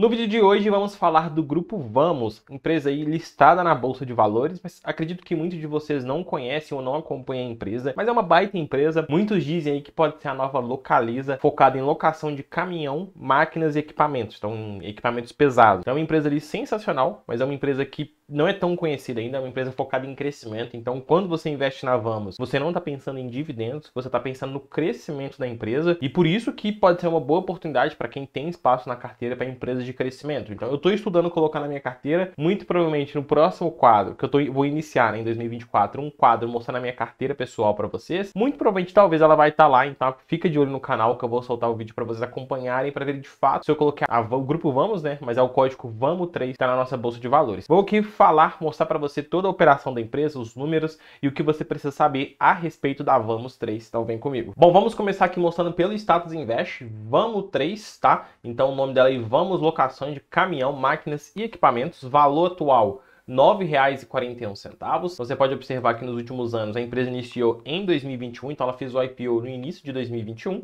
No vídeo de hoje vamos falar do grupo Vamos, empresa aí listada na bolsa de valores, mas acredito que muitos de vocês não conhecem ou não acompanham a empresa, mas é uma baita empresa. Muitos dizem aí que pode ser a nova Localiza, focada em locação de caminhão, máquinas e equipamentos, então equipamentos pesados. Então é uma empresa ali sensacional, mas é uma empresa que não é tão conhecida ainda, é uma empresa focada em crescimento. Então, quando você investe na Vamos, você não está pensando em dividendos, você está pensando no crescimento da empresa e por isso que pode ser uma boa oportunidade para quem tem espaço na carteira para empresas de de crescimento. Então, eu estou estudando colocar na minha carteira, muito provavelmente no próximo quadro, que eu tô, vou iniciar né, em 2024, um quadro mostrando a minha carteira pessoal para vocês. Muito provavelmente, talvez ela vai estar tá lá, então fica de olho no canal que eu vou soltar o vídeo para vocês acompanharem, para ver de fato se eu coloquei a, o grupo Vamos, né? Mas é o código VAMO3, está na nossa bolsa de valores. Vou aqui falar, mostrar para você toda a operação da empresa, os números e o que você precisa saber a respeito da Vamos 3. Então, vem comigo. Bom, vamos começar aqui mostrando pelo Status Invest, Vamos 3, tá? Então, o nome dela é Vamos Local Cotação de caminhão, máquinas e equipamentos, valor atual R$ 9,41. Você pode observar que nos últimos anos a empresa iniciou em 2021, então ela fez o IPO no início de 2021.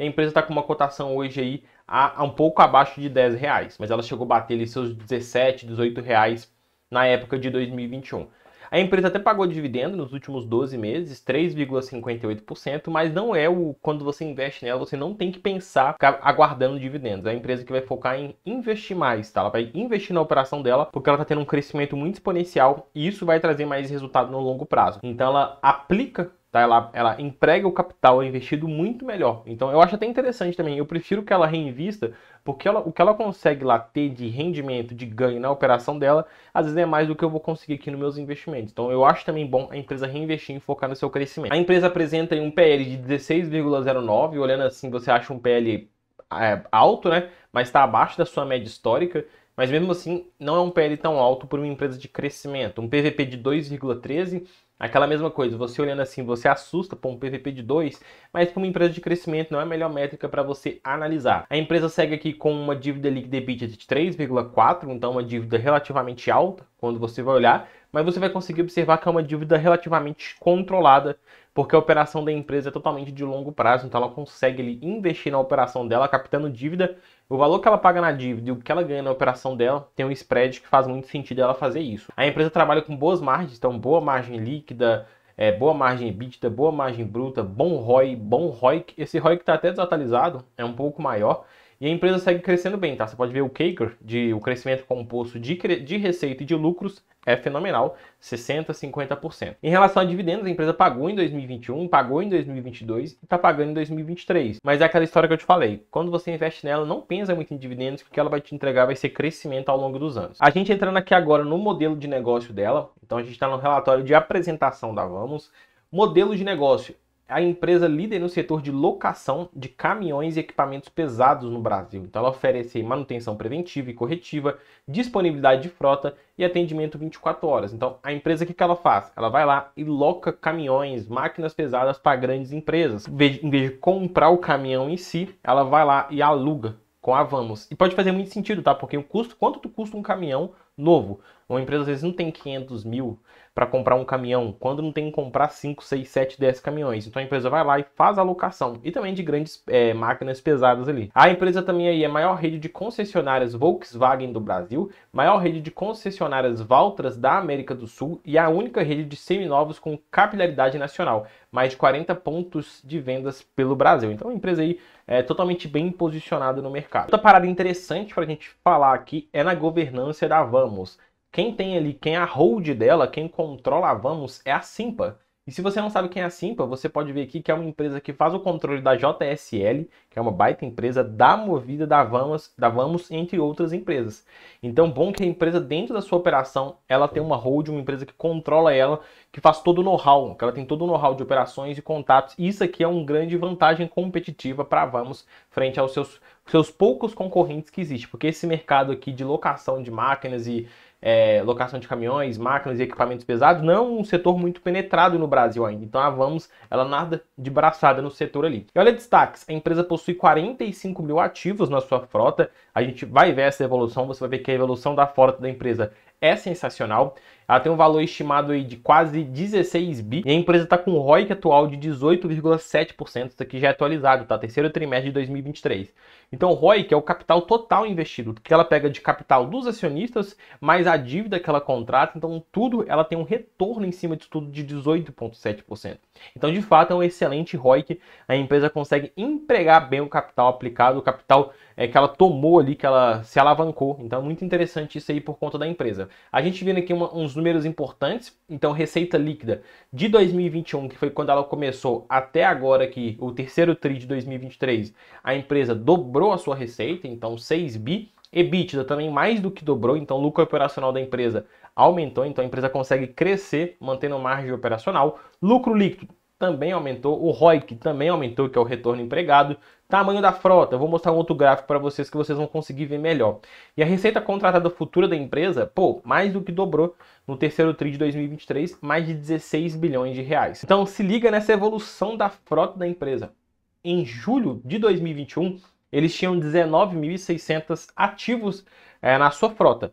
a empresa está com uma cotação hoje aí a, a, um pouco abaixo de 10 reais, mas ela chegou a bater ali seus 17, 18 reais na época de 2021. A empresa até pagou dividendo nos últimos 12 meses, 3,58%, mas não é o quando você investe nela, você não tem que pensar ficar aguardando dividendos. É a empresa que vai focar em investir mais, tá? Ela vai investir na operação dela porque ela está tendo um crescimento muito exponencial e isso vai trazer mais resultado no longo prazo. Então ela aplica Tá? Ela, ela emprega o capital é investido muito melhor. Então eu acho até interessante também. Eu prefiro que ela reinvista, porque ela, o que ela consegue lá ter de rendimento, de ganho na operação dela, às vezes é mais do que eu vou conseguir aqui nos meus investimentos. Então eu acho também bom a empresa reinvestir e focar no seu crescimento. A empresa apresenta um PL de 16,09, olhando assim, você acha um PL é, alto, né? Mas está abaixo da sua média histórica. Mas mesmo assim, não é um PL tão alto para uma empresa de crescimento. Um PVP de 2,13 Aquela mesma coisa, você olhando assim, você assusta para um PVP de 2, mas para uma empresa de crescimento não é a melhor métrica para você analisar. A empresa segue aqui com uma dívida líquida EBITDA de 3,4, então uma dívida relativamente alta quando você vai olhar, mas você vai conseguir observar que é uma dívida relativamente controlada porque a operação da empresa é totalmente de longo prazo, então ela consegue ali, investir na operação dela, captando dívida. O valor que ela paga na dívida e o que ela ganha na operação dela tem um spread que faz muito sentido ela fazer isso. A empresa trabalha com boas margens, então boa margem líquida, é, boa margem EBITDA, boa margem bruta, bom ROI, bom ROIC. Esse ROI que está até desatualizado, é um pouco maior. E a empresa segue crescendo bem, tá? Você pode ver o CAGR, de, o crescimento composto de, de receita e de lucros, é fenomenal, 60%, 50%. Em relação a dividendos, a empresa pagou em 2021, pagou em 2022 e está pagando em 2023. Mas é aquela história que eu te falei. Quando você investe nela, não pensa muito em dividendos, porque ela vai te entregar vai ser crescimento ao longo dos anos. A gente entrando aqui agora no modelo de negócio dela, então a gente está no relatório de apresentação da Vamos. Modelo de negócio a empresa líder no setor de locação de caminhões e equipamentos pesados no Brasil. Então ela oferece manutenção preventiva e corretiva, disponibilidade de frota e atendimento 24 horas. Então a empresa o que ela faz? Ela vai lá e loca caminhões, máquinas pesadas para grandes empresas. Em vez de comprar o caminhão em si, ela vai lá e aluga com a Vamos. E pode fazer muito sentido, tá? Porque o custo, quanto custa um caminhão novo? Uma empresa às vezes não tem 500 mil, para comprar um caminhão, quando não tem que comprar 5, 6, 7, 10 caminhões. Então a empresa vai lá e faz a locação e também de grandes é, máquinas pesadas ali. A empresa também aí é a maior rede de concessionárias Volkswagen do Brasil, maior rede de concessionárias Valtras da América do Sul e a única rede de seminovos com capilaridade nacional, mais de 40 pontos de vendas pelo Brasil. Então a empresa aí é totalmente bem posicionada no mercado. Outra parada interessante para a gente falar aqui é na governança da Vamos. Quem tem ali, quem é a hold dela, quem controla a Vamos é a Simpa. E se você não sabe quem é a Simpa, você pode ver aqui que é uma empresa que faz o controle da JSL, que é uma baita empresa da Movida, da Vamos, da Vamos entre outras empresas. Então, bom que a empresa dentro da sua operação, ela tem uma hold, uma empresa que controla ela, que faz todo o know-how, que ela tem todo o know-how de operações e contatos. isso aqui é uma grande vantagem competitiva para a Vamos frente aos seus seus poucos concorrentes que existem, porque esse mercado aqui de locação de máquinas e é, locação de caminhões, máquinas e equipamentos pesados, não um setor muito penetrado no Brasil ainda. Então a Vamos, ela nada de braçada no setor ali. E olha destaques, a empresa possui 45 mil ativos na sua frota, a gente vai ver essa evolução, você vai ver que a evolução da frota da empresa é sensacional. Ela tem um valor estimado aí de quase 16 bi e a empresa está com um ROIC atual de 18,7%, isso aqui já é atualizado, tá? Terceiro trimestre de 2023. Então ROIC é o capital total investido, que ela pega de capital dos acionistas, mais a dívida que ela contrata, então tudo ela tem um retorno em cima de tudo de 18,7%. Então de fato é um excelente ROIC, a empresa consegue empregar bem o capital aplicado, o capital é, que ela tomou ali, que ela se alavancou. Então é muito interessante isso aí por conta da empresa. A gente vendo aqui uma, uns números importantes. Então, receita líquida de 2021, que foi quando ela começou, até agora aqui, o terceiro TRI de 2023, a empresa dobrou a sua receita, então 6 bi. EBITDA também mais do que dobrou, então o lucro operacional da empresa aumentou, então a empresa consegue crescer mantendo margem operacional. Lucro líquido também aumentou, o ROIC também aumentou, que é o retorno empregado, tamanho da frota, vou mostrar um outro gráfico para vocês que vocês vão conseguir ver melhor. E a receita contratada futura da empresa, pô, mais do que dobrou no terceiro tri de 2023, mais de 16 bilhões de reais. Então se liga nessa evolução da frota da empresa. Em julho de 2021, eles tinham 19.600 ativos é, na sua frota.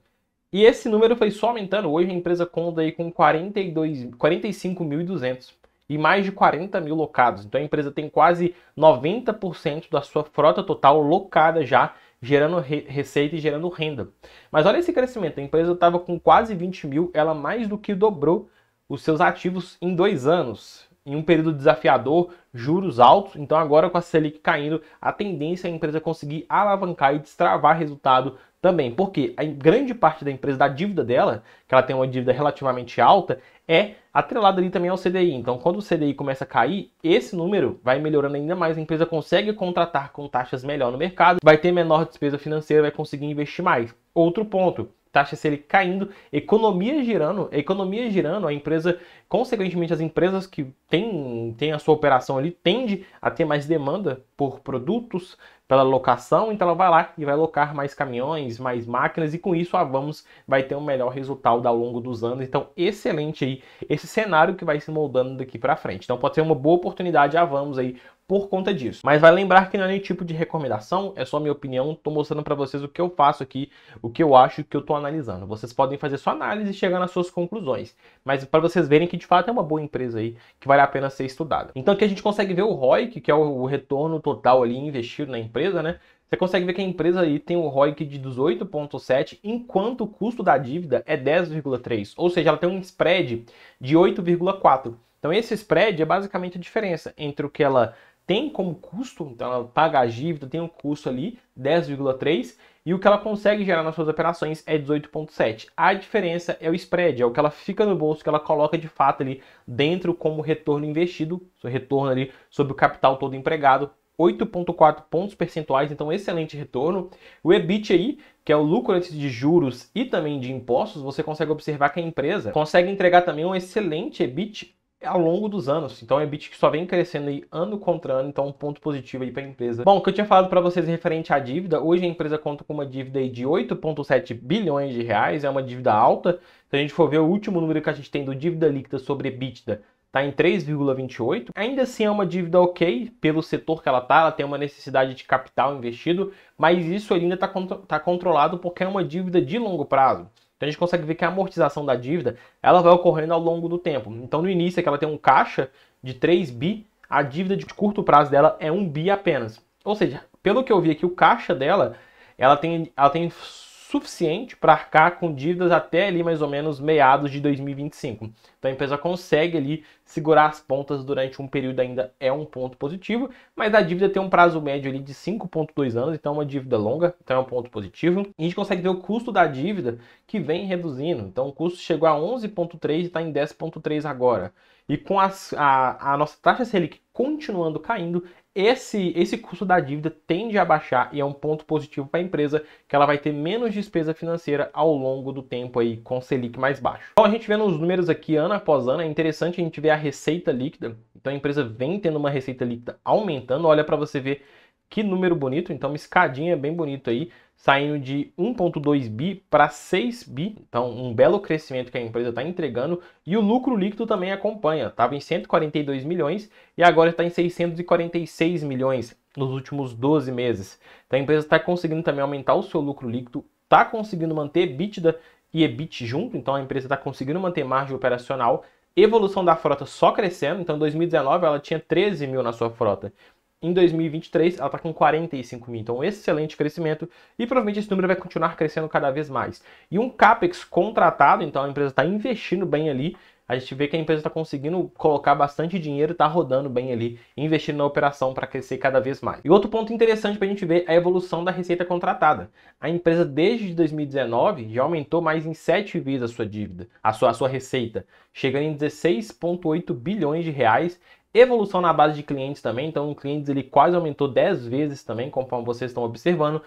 E esse número foi só aumentando. Hoje a empresa conta aí com 42, 45.200 e mais de 40 mil locados. Então a empresa tem quase 90% da sua frota total locada já, gerando re receita e gerando renda. Mas olha esse crescimento: a empresa estava com quase 20 mil, ela mais do que dobrou os seus ativos em dois anos. Em um período desafiador, juros altos, então agora com a Selic caindo, a tendência é a empresa conseguir alavancar e destravar resultado também, porque a grande parte da empresa, da dívida dela, que ela tem uma dívida relativamente alta, é atrelada ali também ao CDI. Então, quando o CDI começa a cair, esse número vai melhorando ainda mais, a empresa consegue contratar com taxas melhor no mercado, vai ter menor despesa financeira, vai conseguir investir mais. Outro ponto, taxa Selic caindo, economia girando, economia girando, a empresa, consequentemente as empresas que têm, tem a sua operação ali, tende a ter mais demanda por produtos, pela locação, então ela vai lá e vai locar mais caminhões, mais máquinas, e com isso a Vamos vai ter um melhor resultado ao longo dos anos, então excelente aí esse cenário que vai se moldando daqui para frente. Então pode ser uma boa oportunidade a Vamos aí por conta disso. Mas vai lembrar que não é nenhum tipo de recomendação, é só minha opinião, estou mostrando para vocês o que eu faço aqui, o que eu acho, que eu estou analisando. Vocês podem fazer sua análise e chegar nas suas conclusões, mas para vocês verem que de fato é uma boa empresa aí, que vale a pena ser estudada. Então aqui a gente consegue ver o ROIC, que é o retorno total ali investido na empresa, né? Você consegue ver que a empresa aí tem um ROIC de 18,7, enquanto o custo da dívida é 10,3, ou seja, ela tem um spread de 8,4. Então esse spread é basicamente a diferença entre o que ela tem como custo, então ela paga a dívida, tem um custo ali, 10,3, e o que ela consegue gerar nas suas operações é 18,7. A diferença é o spread, é o que ela fica no bolso, que ela coloca de fato ali dentro como retorno investido, seu retorno ali sobre o capital todo empregado, 8,4 pontos percentuais, então excelente retorno. O EBIT aí, que é o lucro antes de juros e também de impostos, você consegue observar que a empresa consegue entregar também um excelente EBIT ao longo dos anos. Então é um EBIT que só vem crescendo aí ano contra ano, então um ponto positivo aí para a empresa. Bom, o que eu tinha falado para vocês referente à dívida, hoje a empresa conta com uma dívida aí de 8.7 bilhões de reais, é uma dívida alta. Se a gente for ver o último número que a gente tem do dívida líquida sobre EBITDA, tá em 3,28. Ainda assim é uma dívida ok pelo setor que ela tá, ela tem uma necessidade de capital investido, mas isso ainda está tá controlado porque é uma dívida de longo prazo. Então a gente consegue ver que a amortização da dívida ela vai ocorrendo ao longo do tempo. Então no início é que ela tem um caixa de 3 bi, a dívida de curto prazo dela é 1 bi apenas. Ou seja, pelo que eu vi aqui, o caixa dela ela tem, ela tem suficiente para arcar com dívidas até ali mais ou menos meados de 2025. Então a empresa consegue ali segurar as pontas durante um período ainda é um ponto positivo, mas a dívida tem um prazo médio ali de 5.2 anos, então é uma dívida longa, então é um ponto positivo. E a gente consegue ver o custo da dívida que vem reduzindo. Então o custo chegou a 11.3 e está em 10.3 agora. E com as, a, a nossa taxa Selic continuando caindo, esse, esse custo da dívida tende a baixar e é um ponto positivo para a empresa, que ela vai ter menos despesa financeira ao longo do tempo aí com Selic mais baixo. Então a gente vê nos números aqui ano após ano, é interessante a gente ver a receita líquida. Então a empresa vem tendo uma receita líquida aumentando. Olha para você ver que número bonito, então uma escadinha bem bonita aí, saindo de 1.2 bi para 6 bi, então um belo crescimento que a empresa está entregando e o lucro líquido também acompanha, estava em 142 milhões e agora está em 646 milhões nos últimos 12 meses. Então a empresa está conseguindo também aumentar o seu lucro líquido, está conseguindo manter EBITDA e EBIT junto, então a empresa está conseguindo manter margem operacional. Evolução da frota só crescendo, então em 2019 ela tinha 13 mil na sua frota. Em 2023, ela está com 45 mil, então um excelente crescimento e provavelmente esse número vai continuar crescendo cada vez mais. E um CAPEX contratado, então a empresa está investindo bem ali, a gente vê que a empresa está conseguindo colocar bastante dinheiro, está rodando bem ali, investindo na operação para crescer cada vez mais. E outro ponto interessante para a gente ver é a evolução da receita contratada. A empresa desde 2019 já aumentou mais em 7 vezes a sua dívida, a sua, a sua receita, chegando em 16,8 bilhões de reais evolução na base de clientes também, então o clientes ele quase aumentou 10 vezes também, conforme vocês estão observando.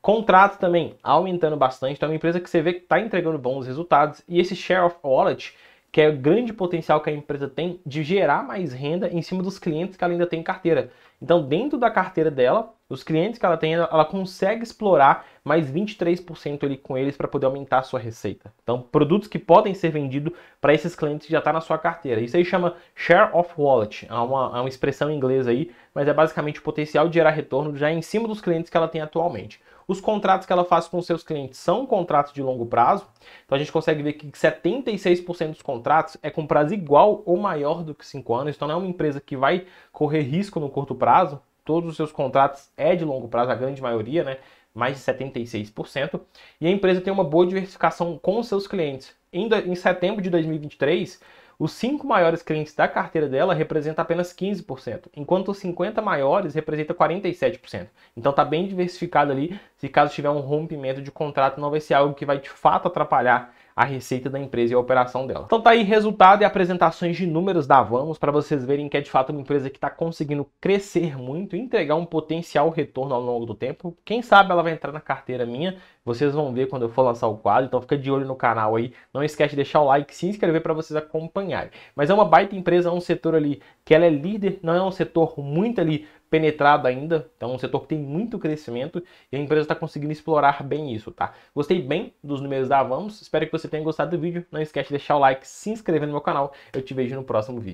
Contrato também aumentando bastante, então é uma empresa que você vê que está entregando bons resultados e esse share of wallet que é o grande potencial que a empresa tem de gerar mais renda em cima dos clientes que ela ainda tem em carteira. Então, dentro da carteira dela, os clientes que ela tem, ela consegue explorar mais 23% ali com eles para poder aumentar a sua receita. Então, produtos que podem ser vendidos para esses clientes que já está na sua carteira. Isso aí chama share of wallet, é uma, é uma expressão em inglês aí, mas é basicamente o potencial de gerar retorno já em cima dos clientes que ela tem atualmente. Os contratos que ela faz com seus clientes são contratos de longo prazo. Então a gente consegue ver que 76% dos contratos é com prazo igual ou maior do que 5 anos. Então não é uma empresa que vai correr risco no curto prazo. Todos os seus contratos é de longo prazo, a grande maioria, né? mais de 76%, e a empresa tem uma boa diversificação com seus clientes. em setembro de 2023, os cinco maiores clientes da carteira dela representam apenas 15%, enquanto os 50 maiores representam 47%. Então está bem diversificado ali, se caso tiver um rompimento de contrato, não vai ser algo que vai de fato atrapalhar a receita da empresa e a operação dela. Então tá aí resultado e apresentações de números da Vamos para vocês verem que é de fato uma empresa que está conseguindo crescer muito, e entregar um potencial retorno ao longo do tempo. Quem sabe ela vai entrar na carteira minha. Vocês vão ver quando eu for lançar o quadro, então fica de olho no canal aí. Não esquece de deixar o like, se inscrever para vocês acompanharem. Mas é uma baita empresa, é um setor ali que ela é líder, não é um setor muito ali penetrado ainda, então é um setor que tem muito crescimento e a empresa está conseguindo explorar bem isso, tá? Gostei bem dos números da Vamos, espero que você tenha gostado do vídeo, não esquece de deixar o like, se inscrever no meu canal, eu te vejo no próximo vídeo.